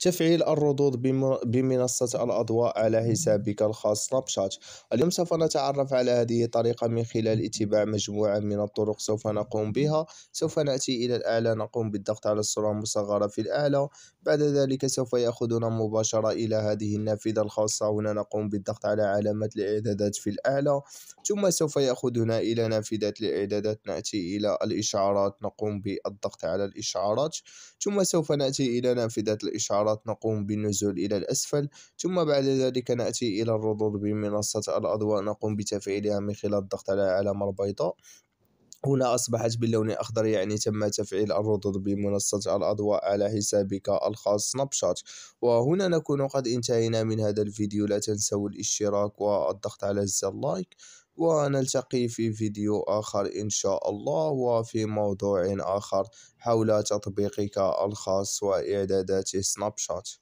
تفعيل الردود بمنصة الأضواء على حسابك الخاص سناب شات اليوم سوف نتعرف على هذه الطريقة من خلال اتباع مجموعة من الطرق سوف نقوم بها سوف نأتي إلى الأعلى نقوم بالضغط على الصورة المصغرة في الأعلى بعد ذلك سوف يأخذنا مباشرة إلى هذه النافذة الخاصة هنا نقوم بالضغط على علامة الإعدادات في الأعلى ثم سوف يأخذنا إلى نافذة الإعدادات نأتي إلى الإشعارات نقوم بالضغط على الإشعارات ثم سوف نأتي إلى نافذة الإشعارات نقوم بالنزول إلى الأسفل ثم بعد ذلك نأتي إلى الردود بمنصة الأضواء نقوم بتفعيلها من خلال الضغط على علامة البيضاء هنا أصبحت باللون الأخضر يعني تم تفعيل الردود بمنصة الأضواء على حسابك الخاص سناب شات وهنا نكون قد انتهينا من هذا الفيديو لا تنسوا الاشتراك والضغط على زر لايك ونلتقي في فيديو آخر إن شاء الله وفي موضوع آخر حول تطبيقك الخاص وإعدادات سناب شات